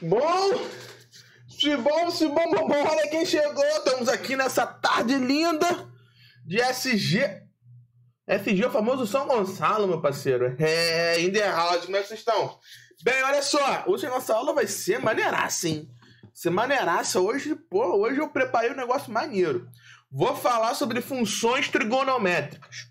Bom, se bom, se bom, bom, bom, olha quem chegou. Estamos aqui nessa tarde linda de SG. SG é o famoso São Gonçalo, meu parceiro. É, in the house, como é que vocês estão? Bem, olha só, hoje a nossa aula vai ser maneiraça, hein? Ser maneiraça. Hoje, pô, hoje eu preparei um negócio maneiro. Vou falar sobre funções trigonométricas.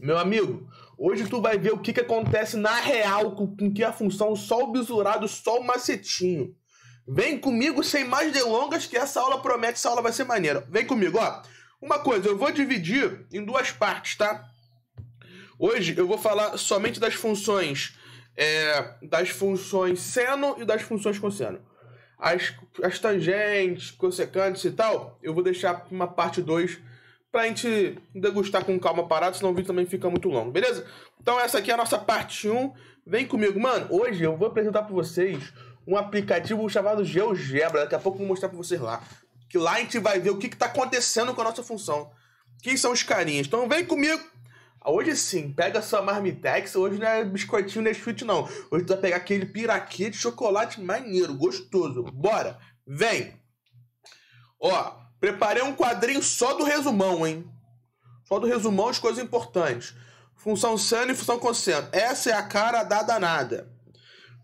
Meu amigo, Hoje tu vai ver o que, que acontece na real, com, com que a função só o bisurado, só o macetinho. Vem comigo sem mais delongas, que essa aula promete, essa aula vai ser maneira. Vem comigo, ó. Uma coisa, eu vou dividir em duas partes, tá? Hoje eu vou falar somente das funções é, das funções seno e das funções cosseno. As, as tangentes, consecantes e tal, eu vou deixar uma parte 2 pra gente degustar com calma parado, senão o vídeo também fica muito longo, beleza? Então essa aqui é a nossa parte 1. Vem comigo, mano. Hoje eu vou apresentar para vocês um aplicativo chamado GeoGebra. Daqui a pouco eu vou mostrar para vocês lá. Que lá a gente vai ver o que, que tá acontecendo com a nossa função. Quem são os carinhas? Então vem comigo. Ah, hoje sim, pega sua marmitex. Hoje não é biscoitinho Nesfit, não. Hoje tu vai pegar aquele piraquê de chocolate maneiro, gostoso. Bora, vem. Ó, Preparei um quadrinho só do resumão, hein? Só do resumão de coisas importantes. Função seno e função cosseno. Essa é a cara da danada.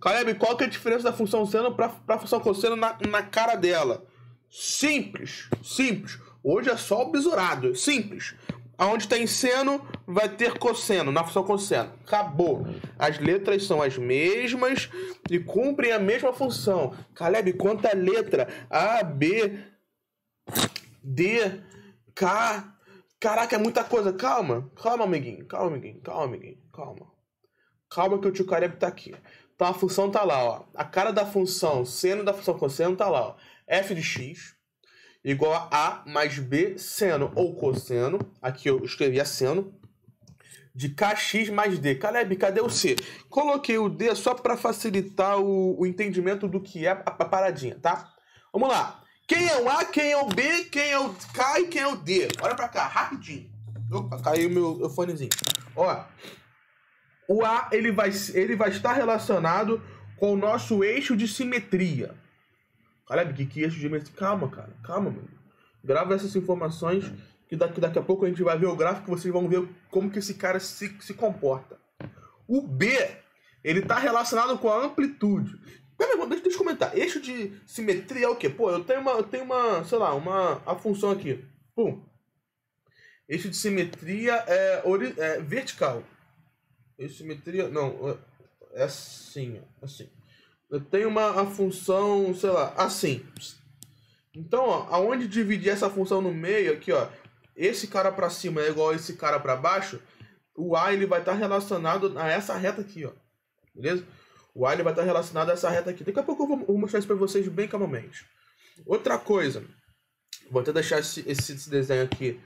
Caleb, qual que é a diferença da função seno para a função cosseno na, na cara dela? Simples, simples. Hoje é só o besurado. simples. Aonde tem tá seno, vai ter cosseno, na função cosseno. Acabou. As letras são as mesmas e cumprem a mesma função. Caleb, quanta letra? A, B, D, K. Caraca, é muita coisa. Calma, calma, amiguinho, calma, amiguinho, calma, amiguinho, calma. Calma que o tio Careb tá aqui. Então a função tá lá, ó. A cara da função seno da função cosseno tá lá, ó. F de x igual a A mais B seno ou cosseno. Aqui eu escrevi a seno. De KX mais D. Caleb, cadê o C? Coloquei o D só para facilitar o, o, entendimento do que é a, a paradinha, tá? Vamos lá. Quem é o A, quem é o B, quem é o K e quem é o D. Olha pra cá, rapidinho. Opa, caiu meu fonezinho. Ó, o A ele vai, ele vai estar relacionado com o nosso eixo de simetria. Caralho, que, que eixo de simetria? Calma, cara, calma, mano. Grava essas informações que daqui, daqui a pouco a gente vai ver o gráfico e vocês vão ver como que esse cara se, se comporta. O B, ele está relacionado com a amplitude. Não, deixa, deixa eu comentar. Eixo de simetria é o quê? Pô, eu tenho uma, eu tenho uma sei lá, uma a função aqui. Pum. Eixo de simetria é, é vertical. Eixo de simetria, não, é assim, assim. Eu tenho uma a função, sei lá, assim. Então, ó, aonde dividir essa função no meio aqui, ó, esse cara para cima é igual a esse cara para baixo, o a ele vai estar tá relacionado a essa reta aqui, ó. Beleza? O alho vai estar relacionado a essa reta aqui. Daqui a pouco eu vou, mostrar isso para vocês bem calmamente. Outra coisa, vou até deixar esse, esse desenho aqui,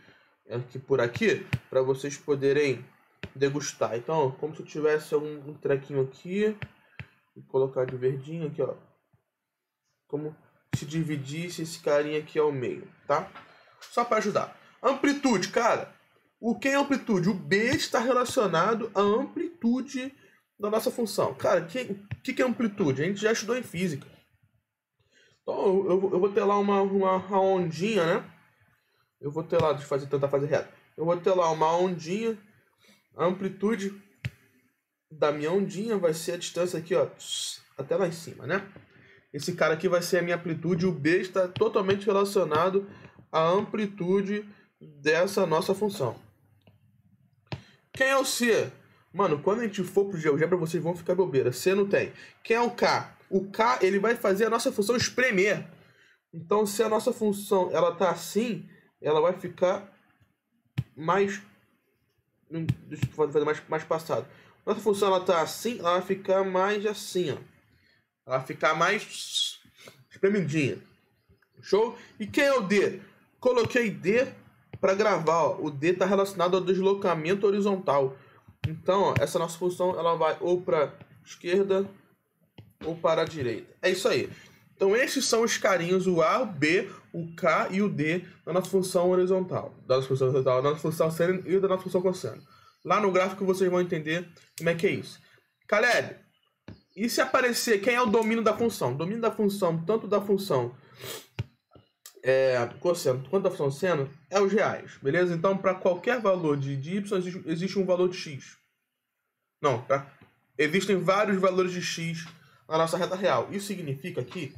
aqui por aqui, para vocês poderem degustar. Então, como se eu tivesse um, um trequinho aqui, vou colocar de verdinho aqui, ó. Como se dividisse esse carinha aqui ao meio, tá? Só para ajudar. Amplitude, cara. O que é amplitude? O B está relacionado à amplitude da nossa função. Cara, o que, que, que, é amplitude? A gente já estudou em física. Então, eu, eu, eu vou ter lá uma, uma, ondinha, né? Eu vou ter lá, deixa eu fazer, tentar fazer reto. Eu vou ter lá uma ondinha. A amplitude da minha ondinha vai ser a distância aqui, ó, até lá em cima, né? Esse cara aqui vai ser a minha amplitude. O B está totalmente relacionado à amplitude dessa nossa função. Quem é o C? Mano, quando a gente for pro GeoGebra, vocês vão ficar bobeira. Você não tem. Quem é o K? O K, ele vai fazer a nossa função espremer. Então, se a nossa função, ela tá assim, ela vai ficar mais... Hum, deixa eu fazer mais, mais passado. Nossa função, ela tá assim, ela vai ficar mais assim, ó. Ela vai ficar mais espremidinha. Show? E quem é o D? Coloquei D para gravar, ó. O D tá relacionado ao deslocamento horizontal. Então, essa nossa função ela vai ou para esquerda ou para a direita. É isso aí. Então, esses são os carinhos, o A, o B, o K e o D da nossa função horizontal, da nossa função horizontal, da nossa função seno e da nossa função cosseno. Lá no gráfico vocês vão entender como é que é isso. Caleb, e se aparecer quem é o domínio da função? O domínio da função, tanto da função é, cosseno, quanto a função seno é os reais, beleza? Então, para qualquer valor de, de y existe, existe um valor de x. Não, tá? Existem vários valores de x na nossa reta real. Isso significa aqui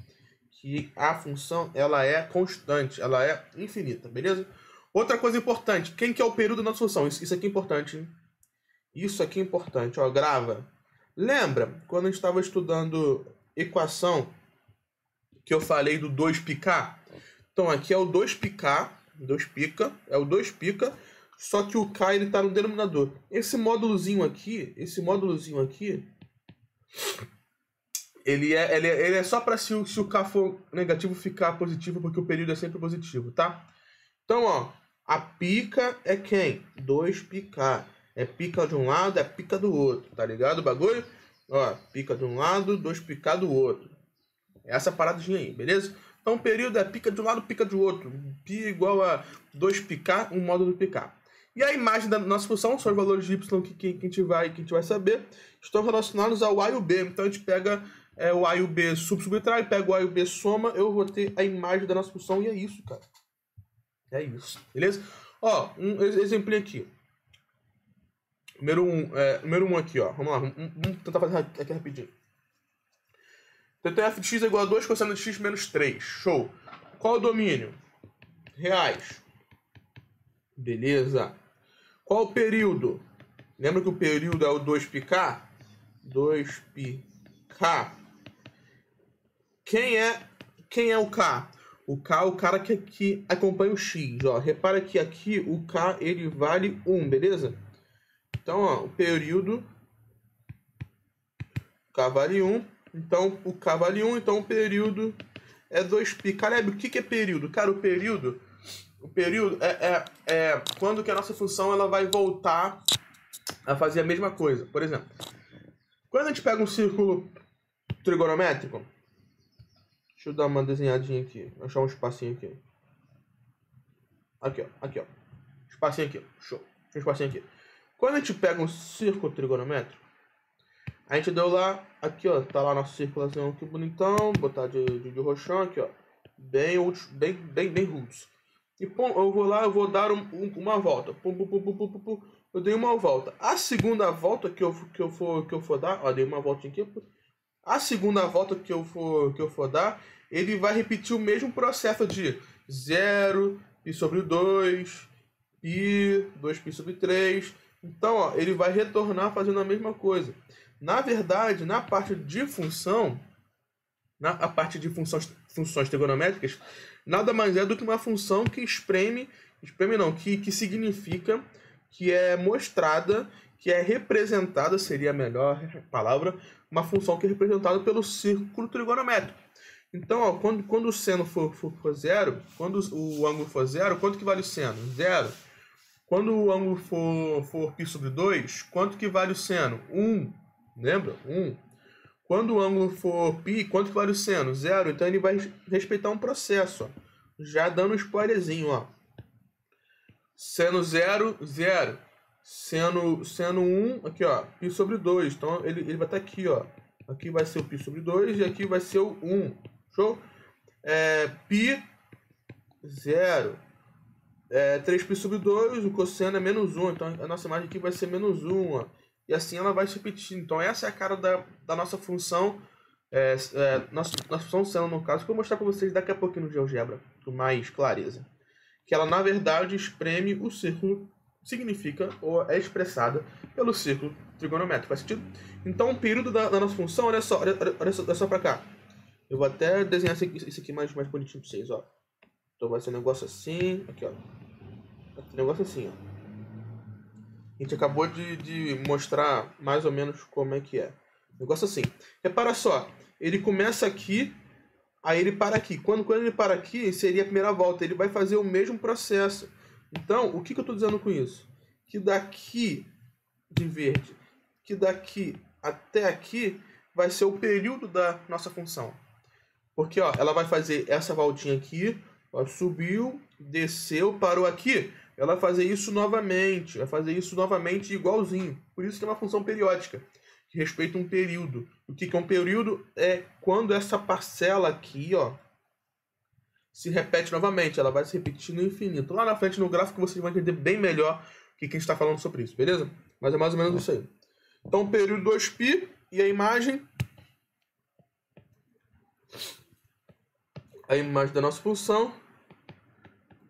que a função ela é constante, ela é infinita, beleza? Outra coisa importante, quem que é o período da nossa função? Isso, isso aqui é importante, hein? Isso aqui é importante, ó, grava. Lembra quando a gente estava estudando equação que eu falei do 2πk? Então aqui é o 2 picar, 2 pica, é o 2 pica, só que o K ele tá no denominador. Esse módulozinho aqui, esse módulozinho aqui, ele é, ele é, ele é só para se, se o K for negativo ficar positivo, porque o período é sempre positivo, tá? Então, ó, a pica é quem? 2 picar. É pica de um lado, é pica do outro, tá ligado o bagulho? Ó, pica de um lado, dois picar do outro. Essa paradinha aí, beleza? É um período, é pica de um lado, pica do outro. Pi igual a 2 picar, um módulo picar. E a imagem da nossa função são os valores de y que, que, que, a, gente vai, que a gente vai saber. Estão relacionados ao a e o b. Então a gente pega é, o a e o b sub subtrai, pega o a e o b soma, eu vou ter a imagem da nossa função e é isso, cara. É isso, beleza? Ó, um exemplo aqui. Número 1, um, é, um aqui, ó. Vamos lá, vamos, vamos tentar fazer aqui rapidinho. TTF é de x é igual a 2 cosseno de x menos 3. Show. Qual o domínio? Reais. Beleza. Qual o período? Lembra que o período é o 2πk? 2πk. Quem é, quem é o K? O K é o cara que, que acompanha o X. Ó. Repara que aqui o K ele vale 1, beleza? Então, ó, o período K vale 1 então, o cavalo 1, então o período é 2π. Caleb, o que, que é período? Cara, o período. O período é, é, é quando que a nossa função ela vai voltar a fazer a mesma coisa. Por exemplo, quando a gente pega um círculo trigonométrico, deixa eu dar uma desenhadinha aqui, achar um espacinho aqui. Aqui, ó, aqui, ó. Espacinho aqui, show. Um espacinho aqui. Quando a gente pega um círculo trigonométrico, a gente deu lá, aqui ó, tá lá nossa circulação aqui bonitão, botar de, de, de roxão aqui ó, bem, bem, bem, bem roots. E pum, eu vou lá, eu vou dar um, um, uma volta, pum, pum, pum, pum, pum, pum, eu dei uma volta. A segunda volta que eu, que eu, for, que eu for dar, ó, dei uma volta aqui, a segunda volta que eu for, que eu for dar, ele vai repetir o mesmo processo de 0, π sobre 2, π, 2 pi sobre 3. Então, ó, ele vai retornar fazendo a mesma coisa. Na verdade, na parte de função, na a parte de funções, funções trigonométricas, nada mais é do que uma função que espreme, espreme não, que, que significa, que é mostrada, que é representada, seria a melhor palavra, uma função que é representada pelo círculo trigonométrico. Então, ó, quando, quando o seno for, for, for zero, quando o ângulo for zero, quanto que vale o seno? Zero. Quando o ângulo for, for π sobre 2, quanto que vale o seno? 1. Um. Lembra? 1. Um. Quando o ângulo for π, quanto vale o seno? Zero. Então ele vai respeitar um processo. Ó. Já dando um spoilerzinho, ó. Seno zero, zero. Seno, seno um, aqui ó, π sobre 2. Então ele, ele vai estar tá aqui, ó. Aqui vai ser o π sobre 2 e aqui vai ser o 1. Um. Show? É, π, 0. É, 3π sobre 2, o cosseno é menos 1. Um. Então a nossa imagem aqui vai ser menos 1, um, ó e assim ela vai se repetindo. Então essa é a cara da, da nossa função, é, é, nossa, nossa função sendo no caso, que eu vou mostrar para vocês daqui a pouquinho no GeoGebra, com mais clareza. Que ela na verdade espreme o círculo, significa ou é expressada pelo círculo trigonométrico. Faz sentido? Então o período da, da nossa função, olha só, olha, olha só, olha só para cá. Eu vou até desenhar isso aqui, isso aqui mais, mais bonitinho para vocês, ó. Então vai ser um negócio assim, aqui ó. Um negócio assim, ó. A gente acabou de, de mostrar mais ou menos como é que é. negócio assim. Repara só, ele começa aqui, aí ele para aqui. Quando, quando ele para aqui, seria a primeira volta. Ele vai fazer o mesmo processo. Então, o que, que eu estou dizendo com isso? Que daqui de verde, que daqui até aqui vai ser o período da nossa função. Porque ó, ela vai fazer essa voltinha aqui, ó, subiu, desceu, parou aqui ela vai fazer isso novamente, vai fazer isso novamente igualzinho. Por isso que é uma função periódica, que respeita um período. O que é um período? É quando essa parcela aqui, ó, se repete novamente, ela vai se repetir no infinito. Lá na frente no gráfico vocês vão entender bem melhor o que, a gente está falando sobre isso, beleza? Mas é mais ou menos isso aí. Então, período 2π e a imagem. A imagem da nossa função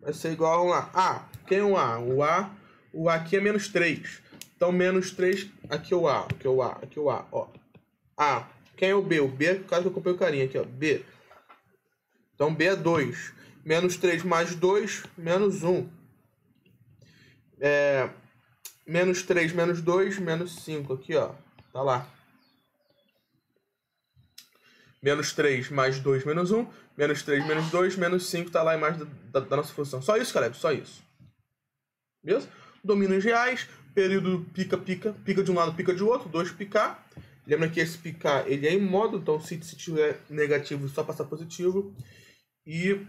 vai ser igual a um A. Ah, quem é um A? O A, o A aqui é menos 3. Então, menos 3, aqui é o A, aqui é o A, aqui é o A, ó. A. Quem é o B? O B é por causa que eu comprei o carinha aqui, ó. B. Então, B é 2. Menos 3 mais 2, menos 1. É... Menos 3, menos 2, menos 5. Aqui, ó. Tá lá menos 3 mais 2 menos 1, menos 3 menos 2, menos 5 está lá a imagem da, da, da, nossa função. Só isso, Caleb, só isso. Beleza? Domínios reais, período pica, pica, pica de um lado, pica de outro, 2 picar. Lembra que esse picar ele é em modo, então se, se tiver negativo, só passar positivo. E,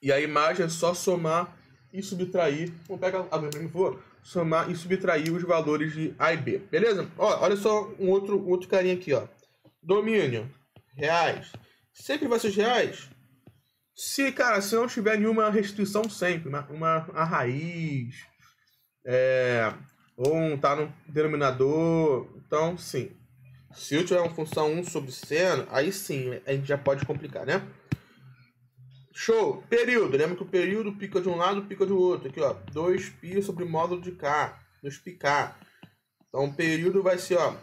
e a imagem é só somar e subtrair. Vou pegar a mesma vou Somar e subtrair os valores de A e B. Beleza? Ó, olha só um outro, outro carinha aqui, ó. Domínio, reais. Sempre vai ser reais. Se, cara, se não tiver nenhuma restrição sempre, uma, uma a raiz, é, ou um tá no denominador, então sim. Se eu tiver uma função 1 sobre seno, aí sim, a gente já pode complicar, né? Show! Período. Lembra que o período pica de um lado, pica do outro. Aqui, ó. 2π sobre módulo de k. 2πk. Então, o período vai ser, ó.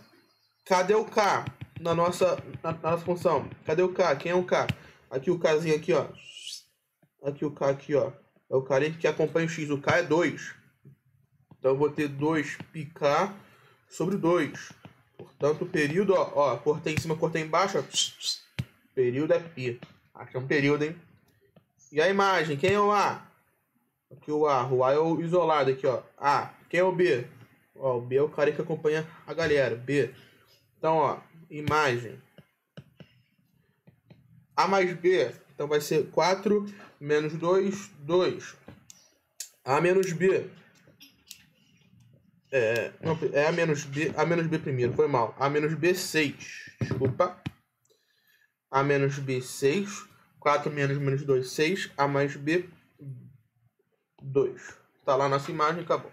Cadê o k? na nossa, na, na, nossa função. Cadê o K? Quem é o K? Aqui o Kzinho aqui, ó. Aqui o K aqui, ó. É o cara que acompanha o X. O K é 2. Então eu vou ter 2πk sobre 2. Portanto, o período, ó, ó, cortei em cima, cortei embaixo, ó. Período é π. Aqui é um período, hein? E a imagem, quem é o A? Aqui o A, o A é o isolado aqui, ó. A. Quem é o B? Ó, o B é o cara que acompanha a galera. B. Então, ó, imagem. A mais B, então vai ser 4 menos 2, 2. A menos B. É, não, é A menos B, A menos B primeiro, foi mal. A menos B, 6, desculpa. A menos B, 6. 4 menos menos 2, 6. A mais B, 2. Tá lá nossa imagem, acabou.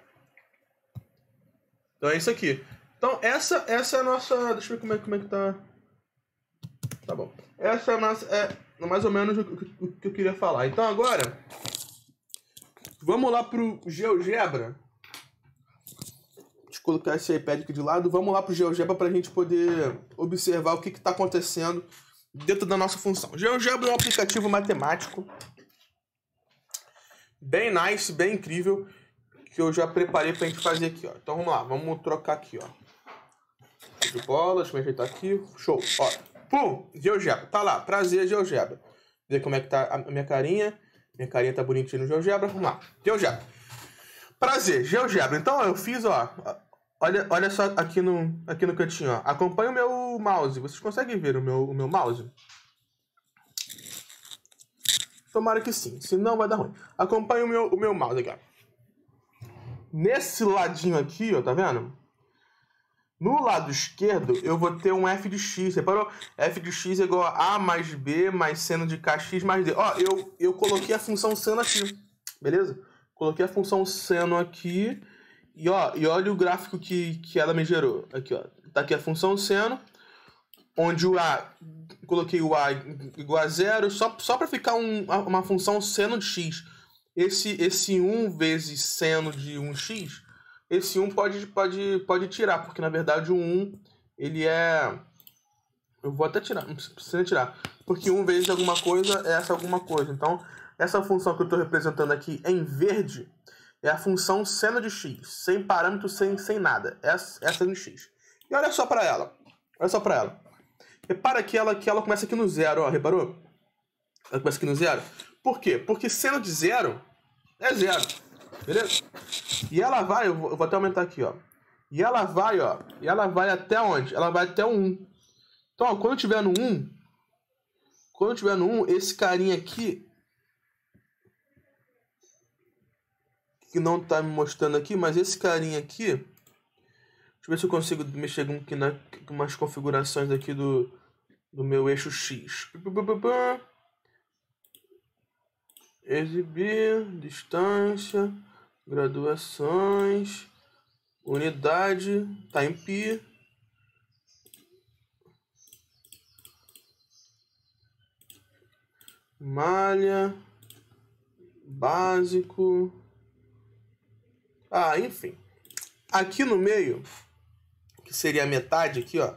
Então é isso aqui. Então, essa, essa é a nossa. Deixa eu ver como é, como é que tá. Tá bom. Essa é a nossa. É mais ou menos o, o, o que eu queria falar. Então, agora. Vamos lá pro GeoGebra. Deixa eu colocar esse iPad aqui de lado. Vamos lá pro GeoGebra para a gente poder observar o que está acontecendo dentro da nossa função. GeoGebra é um aplicativo matemático. Bem nice, bem incrível. Que eu já preparei para a gente fazer aqui, ó. Então vamos lá, vamos trocar aqui, ó. De bola, deixa eu ajeitar aqui. Show. Ó. Pum! Geogebra. Tá lá. Prazer, Geogebra. Ver como é que tá a minha carinha. Minha carinha tá bonitinha no Geogebra. Vamos lá. Geogebra. Prazer, GeoGebra. Então, ó, eu fiz, ó. Olha, olha só aqui no, aqui no cantinho, ó. Acompanha o meu mouse. Vocês conseguem ver o meu, o meu mouse? Tomara que sim, senão vai dar ruim. Acompanha o meu, o meu mouse aqui, ó. Nesse ladinho aqui, ó, tá vendo? No lado esquerdo, eu vou ter um f de x, reparou? f de x é igual a a mais b mais seno de kx mais d. Ó, eu, eu coloquei a função seno aqui, beleza? Coloquei a função seno aqui e, ó, e olha o gráfico que, que ela me gerou. Aqui, ó. Tá aqui a função seno, onde o a... Coloquei o a igual a zero, só, só para ficar um, uma função seno de x. Esse, esse 1 vezes seno de 1x esse 1 pode, pode, pode tirar, porque na verdade o 1 ele é. Eu vou até tirar, não precisa tirar. Porque 1 vezes alguma coisa é essa alguma coisa. Então, essa função que eu estou representando aqui em verde é a função seno de x, sem parâmetro, sem, sem nada. Essa, essa é x. E olha só para ela. Olha só para ela. Repara que ela, que ela começa aqui no zero, ó, reparou? Ela começa aqui no zero. Por quê? Porque seno de zero é zero. Beleza? E ela vai, eu vou, eu vou até aumentar aqui, ó. E ela vai, ó. E ela vai até onde? Ela vai até o 1. Então, ó, quando tiver no 1, quando tiver no 1, esse carinha aqui. Que não tá me mostrando aqui, mas esse carinha aqui. Deixa eu ver se eu consigo mexer aqui na, umas configurações aqui do, do meu eixo X. Exibir, distância graduações, unidade, time tá malha, básico. Ah, enfim. Aqui no meio, que seria a metade aqui, ó,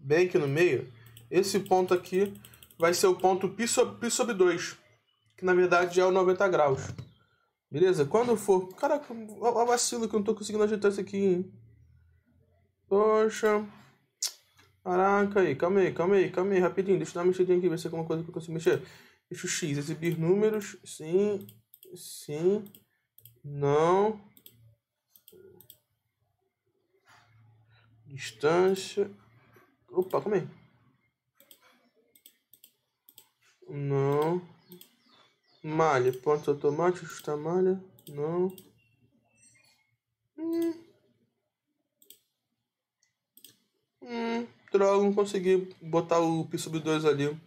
bem aqui no meio, esse ponto aqui vai ser o ponto π sobre, π sobre 2, que na verdade é o 90 graus. Beleza? Quando for. Caraca, a vacilo que eu não tô conseguindo ajeitar isso aqui. Poxa. Caraca aí, calma aí, calma aí, calma aí, rapidinho. Deixa eu dar uma mexidinha aqui, ver se é alguma coisa que eu consigo mexer. Deixa o X, exibir números. Sim, sim, não. Distância. Opa, calma aí. Não. Malha, pontos automáticos, está malha? Não. Hum. Hum, droga, não consegui botar o P sub 2 ali.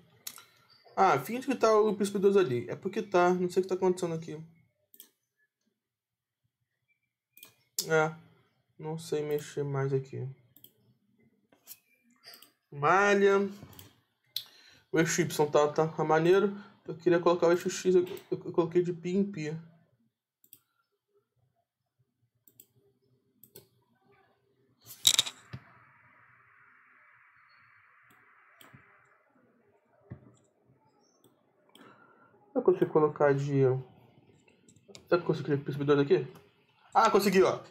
Ah, finge que tá o P sub 2 ali. É porque tá, não sei o que tá acontecendo aqui. É, não sei mexer mais aqui. Malha. O XY tá, tá, tá maneiro. Eu queria colocar o eixo X, eu, eu coloquei de pi em Eu consigo colocar de. Eu consegui perceber dois aqui? Ah, consegui, ó.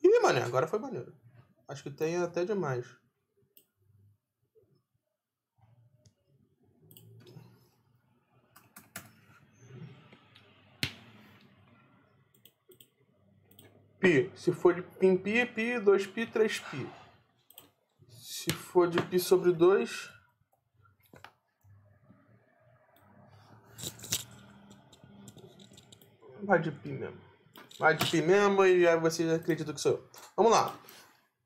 Ih, mano, agora foi maneiro. Acho que tem até demais. pi. Se for de π pi, π, pi, 2pi, 3pi. Se for de pi sobre 2... Vai de pi mesmo. Vai de pi mesmo e aí vocês acreditam que sou eu. Vamos lá.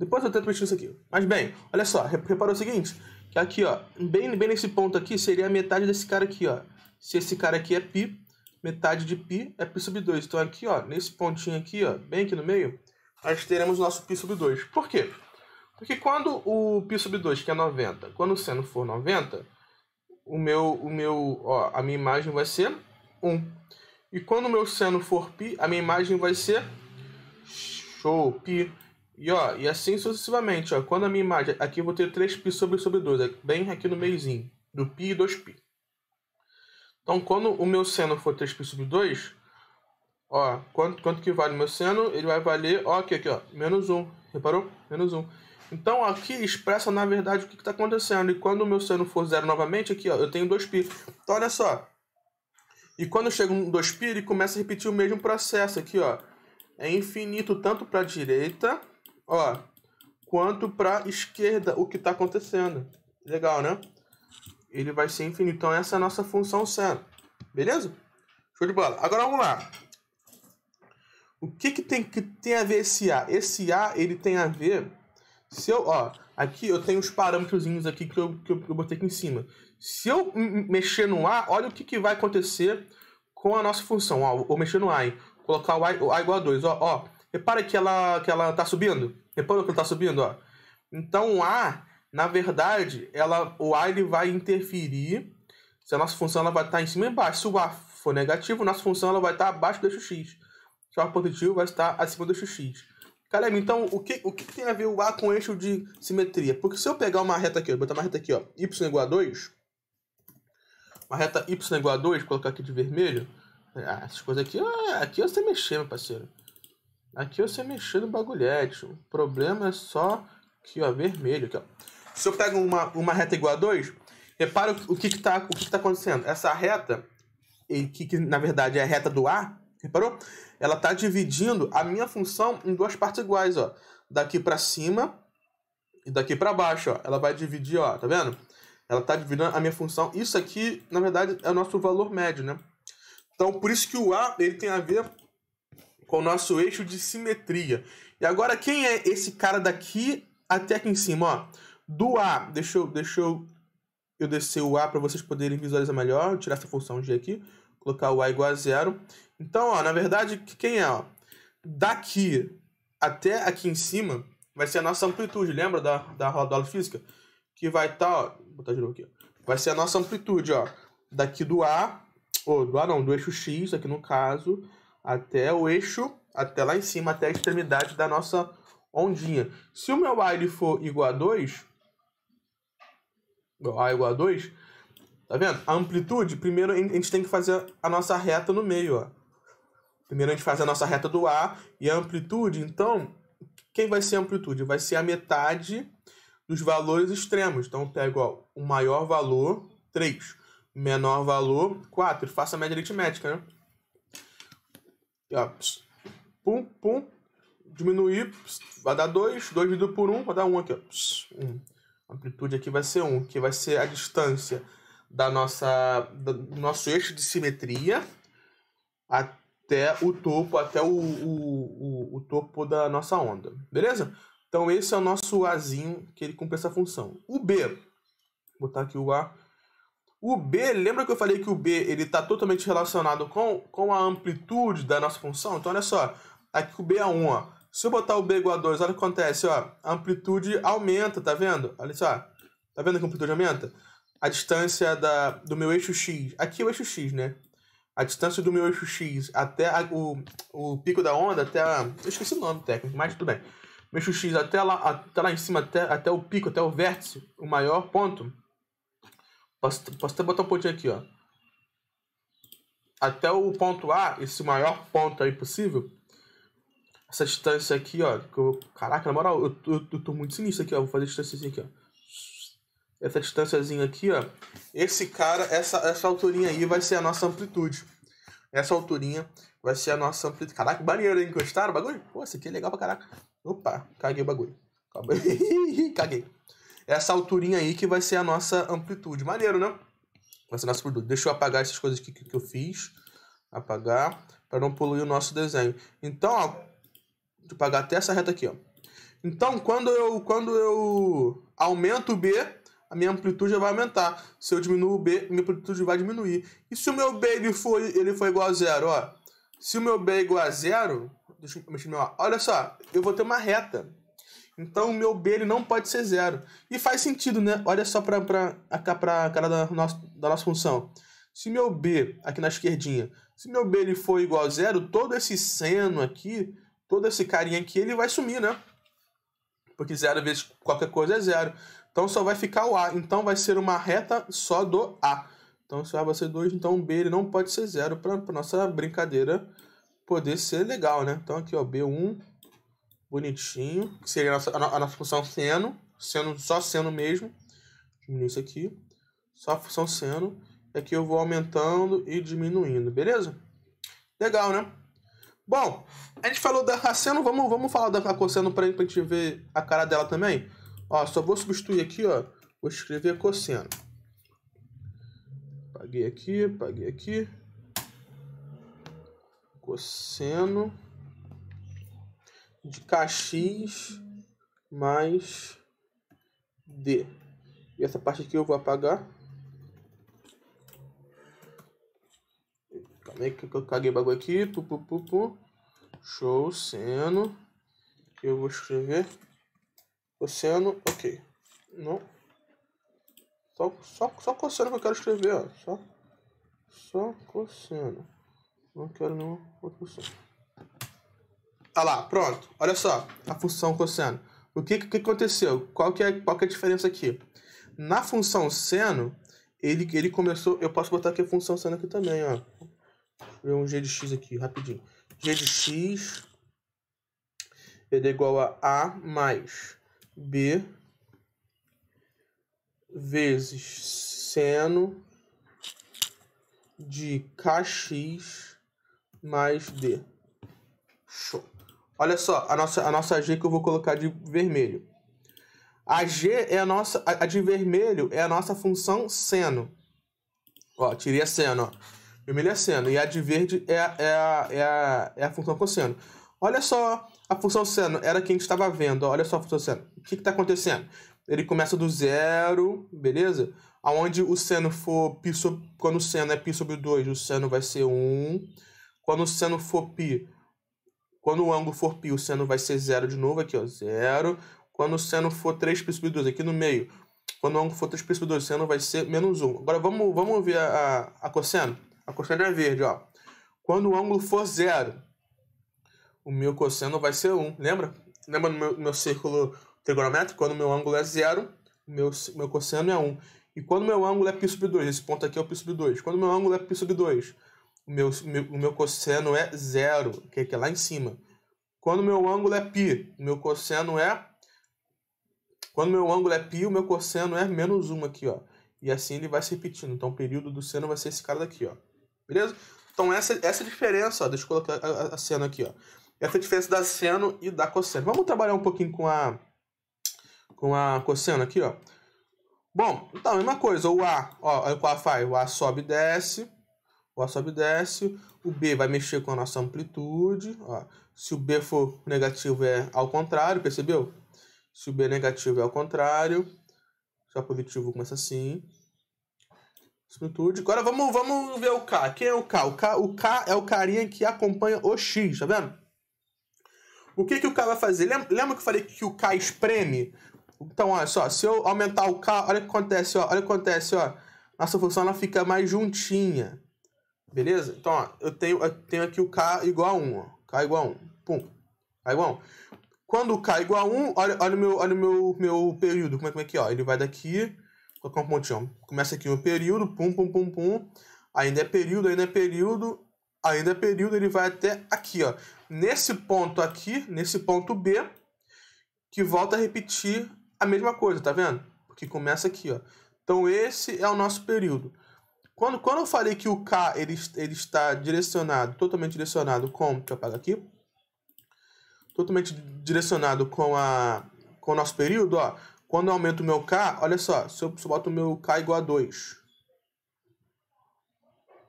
Depois eu tento mexer isso aqui. Mas bem, olha só, repara o seguinte. Que aqui, ó, bem, bem nesse ponto aqui, seria a metade desse cara aqui, ó. Se esse cara aqui é pi, metade de π é π sub 2. Então aqui, ó, nesse pontinho aqui, ó, bem aqui no meio, nós teremos o nosso π sub 2. Por quê? Porque quando o π sub 2, que é 90, quando o seno for 90, o meu, o meu, ó, a minha imagem vai ser 1. E quando o meu seno for π, a minha imagem vai ser show, π. E, ó, e assim sucessivamente, ó, quando a minha imagem, aqui eu vou ter 3π sobre, sobre 2, é bem aqui no meiozinho, do π e 2π. Então, quando o meu seno for 3π sobre 2, ó, quanto, quanto que vale o meu seno? Ele vai valer, ó, aqui, aqui, ó, menos 1. Reparou? Menos 1. Então, aqui expressa, na verdade, o que está acontecendo. E quando o meu seno for zero novamente, aqui, ó, eu tenho 2π. Então, olha só. E quando chega um 2π, ele começa a repetir o mesmo processo aqui, ó. É infinito tanto para a direita, ó, quanto para a esquerda, o que está acontecendo. Legal, né? ele vai ser infinito. Então essa é a nossa função seno. Beleza? Show de bola. Agora vamos lá. O que, que, tem, que tem a ver esse A? Esse A ele tem a ver. Se eu, ó, aqui eu tenho os parâmetros aqui que eu, que, eu, que eu botei aqui em cima. Se eu mexer no A, olha o que, que vai acontecer com a nossa função. Ó, vou mexer no A, hein? Colocar o A, o a igual a 2. Ó, ó, repara que ela, que ela tá subindo. Repara que ela tá subindo, ó. Então A na verdade, ela, o A ele vai interferir se a nossa função ela vai estar em cima e embaixo. Se o A for negativo, nossa função ela vai estar abaixo do eixo x. Se o A for positivo, vai estar acima do eixo x. Caleb, então o que, o que tem a ver o A com o eixo de simetria? Porque se eu pegar uma reta aqui, eu botar uma reta aqui, ó, y igual a 2, uma reta y igual a 2, colocar aqui de vermelho, ah, essas coisas aqui, ah, aqui eu sei mexer, meu parceiro. Aqui eu sei mexer no bagulhete. O problema é só que, ó, vermelho, aqui, ó. Se eu pego uma, uma reta igual a 2, repara o, tá, o que está que, que que tá acontecendo. Essa reta, que, que na verdade é a reta do A, reparou? Ela está dividindo a minha função em duas partes iguais, ó. Daqui para cima e daqui para baixo, ó. Ela vai dividir, ó, tá vendo? Ela está dividindo a minha função. Isso aqui, na verdade, é o nosso valor médio, né? Então, por isso que o A ele tem a ver com o nosso eixo de simetria. E agora, quem é esse cara daqui até aqui em cima? Ó? Do A, deixa eu, deixa eu, eu descer o A para vocês poderem visualizar melhor. Vou tirar essa função G aqui, colocar o A igual a zero. Então, ó, na verdade, quem é? Ó? Daqui até aqui em cima vai ser a nossa amplitude, lembra da, da roda física? Que vai estar, tá, ó, vou botar de novo aqui, ó. vai ser a nossa amplitude, ó, daqui do A, ou do A não, do eixo X, aqui no caso, até o eixo, até lá em cima, até a extremidade da nossa ondinha. Se o meu A ele for igual a 2, a igual a 2. Tá vendo? A amplitude, primeiro a gente tem que fazer a nossa reta no meio, ó. Primeiro a gente faz a nossa reta do A e a amplitude, então, quem vai ser a amplitude? Vai ser a metade dos valores extremos. Então, eu pego ó, o maior valor, 3, menor valor, 4, e faço a média aritmética, né? E, Ó, pum, pum, diminuir, vai dar 2, 2 dividido por 1, um, vai dar 1 um aqui, ó, 1 amplitude aqui vai ser 1, que vai ser a distância da nossa, do nosso eixo de simetria até o topo, até o, o, o, o topo da nossa onda, beleza? Então esse é o nosso Azinho que ele cumpre essa função. O B, vou botar aqui o A, o B, lembra que eu falei que o B ele está totalmente relacionado com, com a amplitude da nossa função? Então, olha só, aqui o B é 1, ó. Se eu botar o B igual a 2, olha o que acontece, ó. A amplitude aumenta, tá vendo? Olha só. Tá vendo que a amplitude aumenta? A distância da, do meu eixo X. Aqui é o eixo X, né? A distância do meu eixo X até a, o, o pico da onda, até a, Eu esqueci o nome técnico, mas tudo bem. Meu eixo X até lá, até lá em cima, até, até o pico, até o vértice, o maior ponto. Posso, posso até botar um pontinho aqui, ó. Até o ponto A, esse maior ponto aí possível, essa distância aqui, ó. Que eu, caraca, na moral, eu, eu, eu tô muito sinistro aqui, ó. Vou fazer a distância aqui, ó essa distânciazinha aqui, ó. Esse cara, essa, essa alturinha aí vai ser a nossa amplitude. Essa alturinha vai ser a nossa amplitude. Caraca, maneiro, hein? Gostaram o bagulho? Pô, isso aqui é legal pra caraca. Opa, caguei o bagulho. caguei. Essa alturinha aí que vai ser a nossa amplitude. Maneiro, né? Vai ser nosso nossa amplitude. Deixa eu apagar essas coisas que, que, que eu fiz. Apagar. para não poluir o nosso desenho. Então, ó, Deixa pagar até essa reta aqui, ó. Então, quando eu, quando eu aumento o B, a minha amplitude vai aumentar. Se eu diminuo o B, minha amplitude vai diminuir. E se o meu B ele for, ele for igual a zero, ó. Se o meu B é igual a zero, deixa eu mexer meu A. Olha só, eu vou ter uma reta. Então o meu B ele não pode ser zero. E faz sentido, né? Olha só para a pra cara da nossa, da nossa função. Se meu B, aqui na esquerdinha, se meu B ele for igual a zero, todo esse seno aqui todo esse carinha aqui, ele vai sumir, né? Porque zero vezes qualquer coisa é zero. Então só vai ficar o A. Então vai ser uma reta só do A. Então se o A vai ser 2, então o B ele não pode ser zero para nossa brincadeira poder ser legal, né? Então aqui, ó, B1, bonitinho, que seria a nossa, a nossa função seno, seno só seno mesmo. Diminuir isso aqui. Só a função seno. Aqui eu vou aumentando e diminuindo, beleza? Legal, né? Bom, a gente falou da Raceno, vamos, vamos falar da cosseno pra, a gente ver a cara dela também? Ó, só vou substituir aqui, ó. Vou escrever cosseno. Paguei aqui, paguei aqui. Cosseno de kx mais d. E essa parte aqui eu vou apagar. Meio né, que eu caguei bagulho aqui. Pu, pu, pu, pu. Show, seno. Eu vou escrever. Cosseno, ok. Não. Só, só, só cosseno que eu quero escrever, ó. Só, só cosseno. Não quero nenhuma outra função. ah tá lá, pronto. Olha só a função cosseno. O que, que aconteceu? Qual que, é, qual que é a diferença aqui? Na função seno, ele, ele começou... Eu posso botar aqui a função seno aqui também, ó ver um g de x aqui, rapidinho. g de x ele é igual a a mais b vezes seno de kx mais d. Show. Olha só, a nossa, a nossa g que eu vou colocar de vermelho. A g é a nossa, a de vermelho é a nossa função seno. Ó, tirei a seno, ó vermelho é seno. E a de verde é, a, é, a, é, a, é a função cosseno. Olha só a função seno. Era que a gente estava vendo. Olha só a função seno. O que está acontecendo? Ele começa do zero, beleza? Onde o seno for pi sobre... Quando o seno é pi sobre 2, o seno vai ser 1. Um. Quando o seno for pi, Quando o ângulo for pi, o seno vai ser zero de novo. Aqui, ó, zero. Quando o seno for 3 pi sobre 2, aqui no meio. Quando o ângulo for 3 π sobre 2, o seno vai ser menos 1. Um. Agora, vamos, vamos ver a, a, a cosseno? A cosseno é verde, ó. Quando o ângulo for zero, o meu cosseno vai ser 1. Um. Lembra? Lembra no meu, meu círculo trigonométrico? Quando o meu ângulo é zero, o meu, meu cosseno é 1. Um. E quando meu ângulo é π sobre 2, esse ponto aqui é o π sobre 2. Quando meu ângulo é π sobre 2, o meu, meu, o meu cosseno é zero, que é, que é lá em cima. Quando meu ângulo é π, o meu cosseno é... Quando meu ângulo é π, o meu cosseno é menos 1 aqui, ó. E assim ele vai se repetindo. Então o período do seno vai ser esse cara daqui, ó. Beleza? Então essa, essa é diferença, ó, deixa eu colocar a, a cena aqui, ó. Essa é diferença da seno e da cosseno. Vamos trabalhar um pouquinho com a com a cosseno aqui, ó. Bom, então, a mesma coisa, o A, ó, olha o que o A faz, o A sobe e desce, o A sobe e desce, o B vai mexer com a nossa amplitude, ó. Se o B for negativo é ao contrário, percebeu? Se o B é negativo é ao contrário, se o A positivo começa assim, Agora vamos, vamos ver o K. Quem é o K? O K, o K é o carinha que acompanha o X, tá vendo? O que, que o K vai fazer? Lembra, lembra que eu falei que o K espreme? Então, olha só, se eu aumentar o K, olha o que acontece, ó, olha o que acontece, ó. Nossa função ela fica mais juntinha. Beleza? Então, ó, eu tenho, eu tenho aqui o K igual a 1, ó. K igual a 1. Pum. K igual a 1. Quando o K igual a 1, olha, olha o meu, olha o meu, meu período. Como é, como é que, é, Ele vai daqui só um pontinho. Começa aqui um período, pum, pum, pum, pum. Ainda é período, ainda é período, ainda é período, ele vai até aqui, ó. Nesse ponto aqui, nesse ponto B, que volta a repetir a mesma coisa, tá vendo? Porque começa aqui, ó. Então esse é o nosso período. Quando, quando eu falei que o K ele, ele está direcionado, totalmente direcionado com, deixa eu apagar aqui, totalmente direcionado com, a, com o nosso período, ó, quando eu aumento o meu K, olha só, se eu, se eu boto o meu K igual a 2.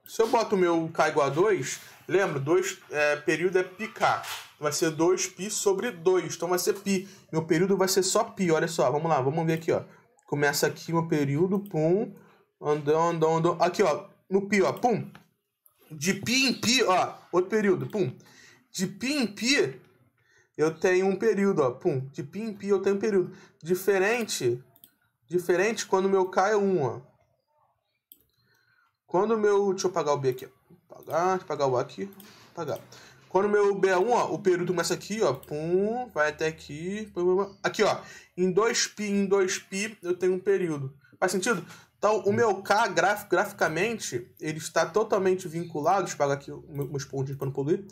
Se eu boto o meu K igual a 2, lembra, dois, é, período é k, Vai ser 2π sobre 2, então vai ser π. Meu período vai ser só π, olha só, vamos lá, vamos ver aqui, ó. Começa aqui meu período, pum, andou, andou, andou. Aqui, ó, no π, ó, pum. De π em π, ó, outro período, pum. De π em π, eu tenho um período, ó, pum, de pi em pi eu tenho um período. Diferente, diferente quando meu k é 1, ó. Quando meu, deixa eu apagar o B aqui, ó. Apagar, deixa eu apagar o A aqui, apagar. Quando meu B é 1, ó, o período começa aqui, ó, pum, vai até aqui, aqui, ó. Em 2π, em 2π eu tenho um período. Faz sentido? Então, o meu K, graf, graficamente, ele está totalmente vinculado, deixa eu apagar aqui meus pontinhos para não poluir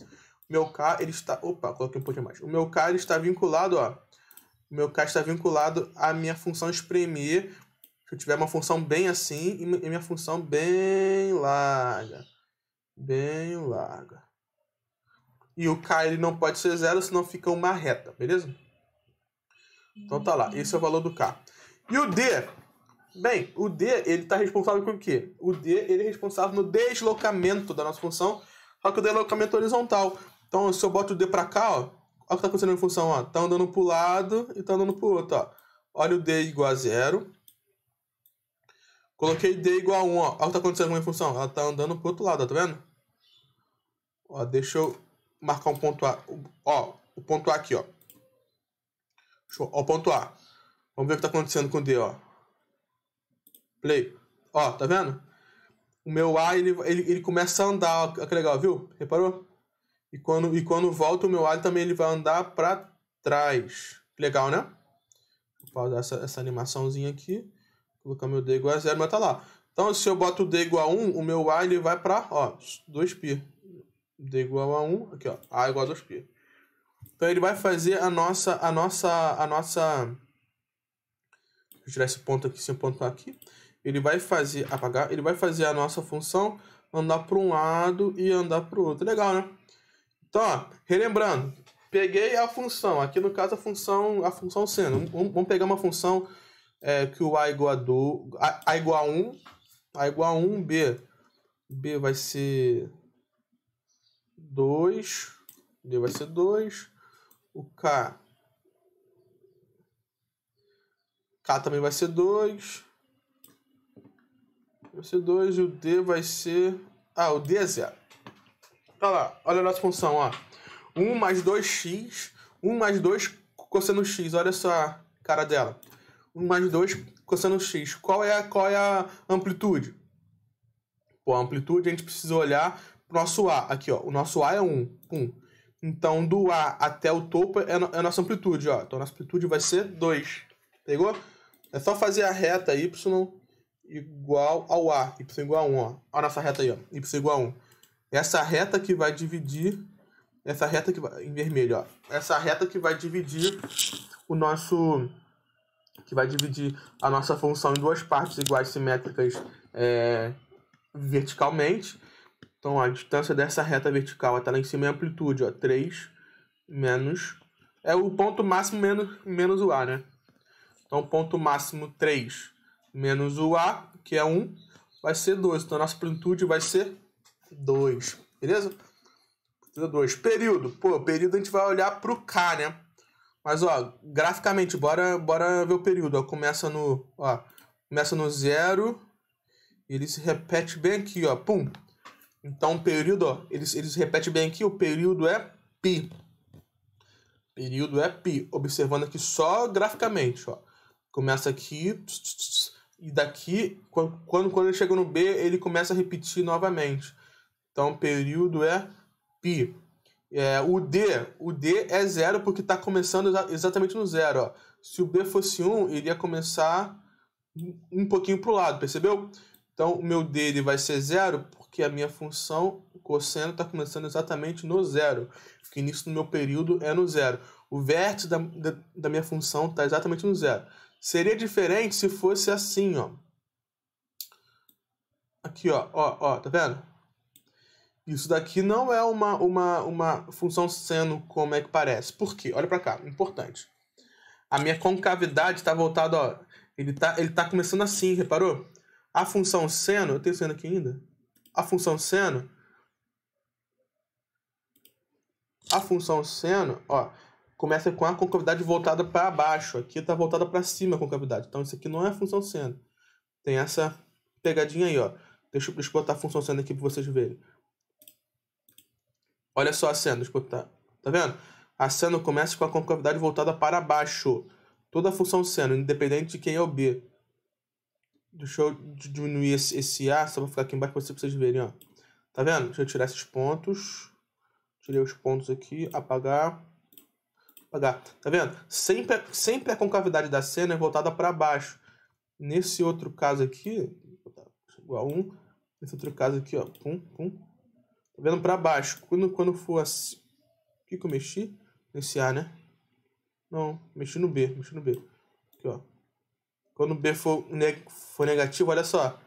meu K ele está. Opa, coloquei um pouquinho mais. O meu K ele está vinculado, ó. O meu K está vinculado à minha função espremer. Se eu tiver uma função bem assim e minha função bem larga. Bem larga. E o K ele não pode ser zero, senão fica uma reta, beleza? Então tá lá, esse é o valor do K. E o D? Bem, o D ele está responsável por quê? O D ele é responsável no deslocamento da nossa função, só que o deslocamento horizontal. Então, se eu boto o D pra cá, ó, olha o que tá acontecendo em função, ó. Tá andando pro lado e tá andando pro outro, ó. Olha o D igual a zero. Coloquei D igual a 1, ó. Olha o que tá acontecendo com a função. Ela tá andando pro outro lado, ó, tá vendo? Ó, deixa eu marcar um ponto A. Ó, o ponto A aqui, ó. ó, o ponto A. Vamos ver o que tá acontecendo com o D, ó. Play. Ó, tá vendo? O meu A, ele, ele, ele começa a andar, Olha Que legal, viu? Reparou? E quando, e quando volta o meu alho também ele vai andar para trás. Legal, né? Vou pausar essa, essa animaçãozinha aqui. Colocar meu D igual a zero, mas tá lá. Então, se eu boto o D igual a 1, o meu A ele vai para, ó, 2π. D igual a 1, aqui, ó, A é igual a 2π. Então, ele vai fazer a nossa, a nossa, a nossa... Deixa eu tirar esse ponto aqui, esse ponto tá aqui. Ele vai fazer, apagar, ele vai fazer a nossa função andar para um lado e andar para o outro. Legal, né? Então, ó, relembrando, peguei a função. Aqui no caso a função, a função seno. Vamos pegar uma função é, que o a igual a, do, a, a igual a 1, a igual a 1, b, b vai ser 2, b vai ser 2, o k, k também vai ser 2, vai ser 2 e o d vai ser, ah, o d é zero Olha lá, olha a nossa função, ó. 1 mais 2x, 1 mais 2 cosseno x, olha só a cara dela. 1 mais 2 cosseno x. Qual é a, qual é a amplitude? Pô, a amplitude a gente precisa olhar pro nosso A. Aqui, ó. O nosso A é 1. 1. Então, do A até o topo é, no, é a nossa amplitude, ó. Então, a nossa amplitude vai ser 2. Pegou? É só fazer a reta y igual ao A. Y igual a 1, ó. Olha a nossa reta aí, ó. Y igual a 1. Essa reta que vai dividir. Essa reta que vai. Em vermelho, ó. Essa reta que vai dividir o nosso. Que vai dividir a nossa função em duas partes iguais simétricas é, verticalmente. Então, a distância dessa reta vertical até lá em cima é amplitude, ó. 3 menos. É o ponto máximo menos, menos o A, né? Então, ponto máximo 3 menos o A, que é 1, vai ser 12. Então, a nossa amplitude vai ser 2, beleza? Partida 2. Período. Pô, período a gente vai olhar pro K, né? Mas, ó, graficamente, bora, bora ver o período. Ó, começa no, ó, começa no zero ele se repete bem aqui, ó, pum. Então, o período, ó, ele, ele se repete bem aqui, o período é π. Período é π. Observando aqui só graficamente, ó. Começa aqui, tss, tss, e daqui, quando, quando ele chega no B, ele começa a repetir novamente. Então, período é π. É, o D, o D é zero porque está começando exatamente no zero. Ó. Se o B fosse 1, um, iria começar um pouquinho para o lado, percebeu? Então, o meu D ele vai ser zero porque a minha função cosseno está começando exatamente no zero. Porque o início do meu período é no zero. O vértice da, da, da minha função está exatamente no zero. Seria diferente se fosse assim, ó. Aqui, ó, ó, ó, tá vendo? Isso daqui não é uma, uma, uma função seno como é que parece. Por quê? Olha para cá, importante. A minha concavidade está voltada, ó. Ele tá, ele tá começando assim, reparou? A função seno, eu tenho seno aqui ainda? A função seno, a função seno, ó, começa com a concavidade voltada para baixo. Aqui está voltada para cima a concavidade. Então isso aqui não é a função seno. Tem essa pegadinha aí, ó. Deixa eu, deixa eu botar a função seno aqui para vocês verem. Olha só a cena, escuta. Tá, tá vendo? A cena começa com a concavidade voltada para baixo. Toda a função seno, independente de quem é o B. Deixa eu diminuir esse, esse A, só para ficar aqui embaixo para vocês verem, ó. Tá vendo? Deixa eu tirar esses pontos. Tirei os pontos aqui, apagar. Apagar. Tá vendo? Sempre, sempre a concavidade da cena é voltada para baixo. Nesse outro caso aqui, igual a 1. Nesse outro caso aqui, ó, pum, pum Tá vendo para baixo. Quando, quando for assim... O que que eu mexi? Nesse A, né? Não, mexi no B, mexi no B. Aqui, ó. Quando o B for, for negativo, olha só.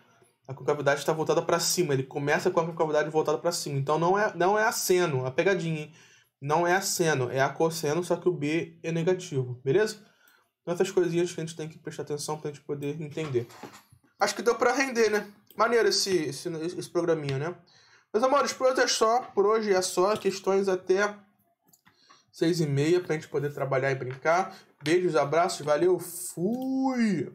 A concavidade está voltada para cima. Ele começa com a concavidade voltada para cima. Então não é, não é aceno, a pegadinha, hein? Não é aceno, é a cosseno, só que o B é negativo, beleza? Então essas coisinhas que a gente tem que prestar atenção para a gente poder entender. Acho que deu para render, né? Maneiro esse, esse, esse programinha, né? Meus amores, por hoje é só. Por hoje é só. Questões até seis e meia pra gente poder trabalhar e brincar. Beijos, abraços, valeu, fui!